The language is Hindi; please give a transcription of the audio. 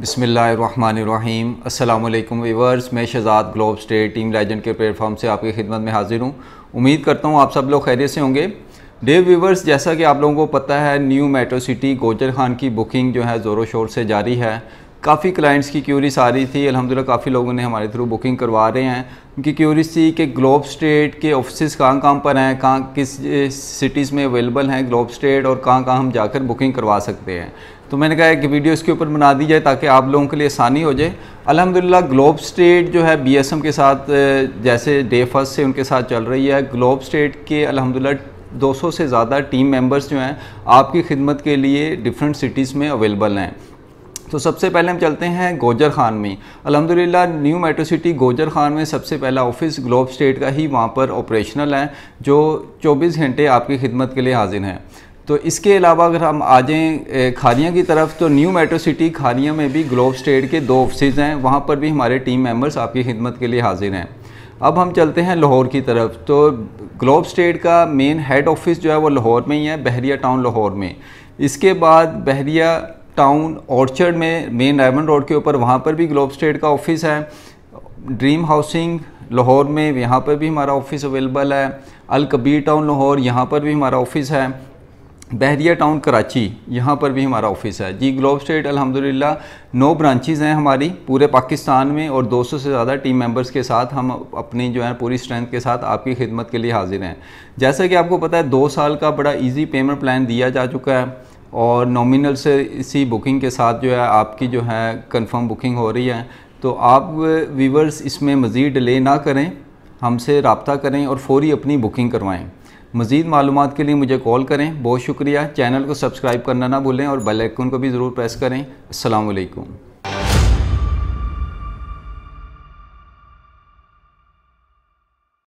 बिसमीम् अल्लाम वीवर्स मैं Shahzad Globe state team legend के प्लेटफॉर्म से आपकी खिदमत में हाजिर हूँ उम्मीद करता हूँ आप सब लोग खैरियत से होंगे डे वीवर्स जैसा कि आप लोगों को पता है new metro city Gujar Khan की बुकिंग जो है ज़ोरों शोर से जारी है काफ़ी क्लाइंट्स की क्यूरीज आ रही थी अलहमदिल्ला काफ़ी लोगों ने हमारे थ्रू बुकिंग करवा रहे हैं उनकी क्यूरीज थी कि ग्लोब स्टेट के ऑफिस कहाँ कहाँ पर हैं कहाँ किस सिटीज़ में अवेलेबल हैं ग्लोब स्टेट और कहाँ कहाँ हम जाकर बुकिंग करवा सकते हैं तो मैंने कहा कि वीडियो इसके ऊपर बना दी जाए ताकि आप लोगों के लिए आसानी हो जाए अलहमदिल्ला ग्लोब स्टेट जो है बी के साथ जैसे डे फर्स्ट से उनके साथ चल रही है ग्लोब स्टेट के अलहमदिल्ला 200 से ज़्यादा टीम मेंबर्स जो हैं आपकी खिदमत के लिए डिफरेंट सिटीज़ में अवेलेबल हैं तो सबसे पहले हम चलते हैं गोजर खान में अलहमदिल्ला new metro city Gujar Khan में सबसे पहला ऑफिस ग्लोब स्टेट का ही वहाँ पर ऑपरेशनल है जो 24 घंटे आपकी खिदमत के लिए हाजिर हैं तो इसके अलावा अगर हम आ जाएँ खानिया की तरफ तो न्यू मेट्रो सिटी खानिया में भी ग्लोब स्टेट के दो ऑफिस हैं वहाँ पर भी हमारे टीम मेम्बर्स आपकी खिदमत के लिए हाजिर हैं अब हम चलते हैं लाहौर की तरफ तो ग्लोब स्टेट का मेन हेड ऑफिस जो है वो लाहौर में ही है बहरिया टाउन लाहौर में इसके बाद बहरिया टाउन ऑर्चर्ड में मेन डायमंड रोड के ऊपर वहाँ पर भी ग्लोब स्टेट का ऑफिस है ड्रीम हाउसिंग लाहौर में यहाँ पर भी हमारा ऑफिस अवेलेबल है अल कबीर टाउन लाहौर यहाँ पर भी हमारा ऑफिस है बहरिया टाउन कराची यहाँ पर भी हमारा ऑफिस है जी ग्लोब स्टेट अल्हम्दुलिल्लाह नौ ब्रांचेज़ हैं हमारी पूरे पाकिस्तान में और 200 से ज़्यादा टीम मेंबर्स के साथ हम अपनी जो है पूरी स्ट्रेंथ के साथ आपकी खिदमत के लिए हाजिर हैं जैसा कि आपको पता है दो साल का बड़ा इजी पेमेंट प्लान दिया जा चुका है और नॉमिनल से इसी बुकिंग के साथ जो है आपकी जो है कंफर्म बुकिंग हो रही है तो आप वीवर्स इसमें मज़ीद डिले ना करें हमसे रबता करें और फौरी अपनी बुकिंग करवाएँ मज़ीद मालूम के लिए मुझे कॉल करें बहुत शुक्रिया चैनल को सब्सक्राइब करना ना भूलें और बेल आइकन को भी ज़रूर प्रेस करें अल्लाम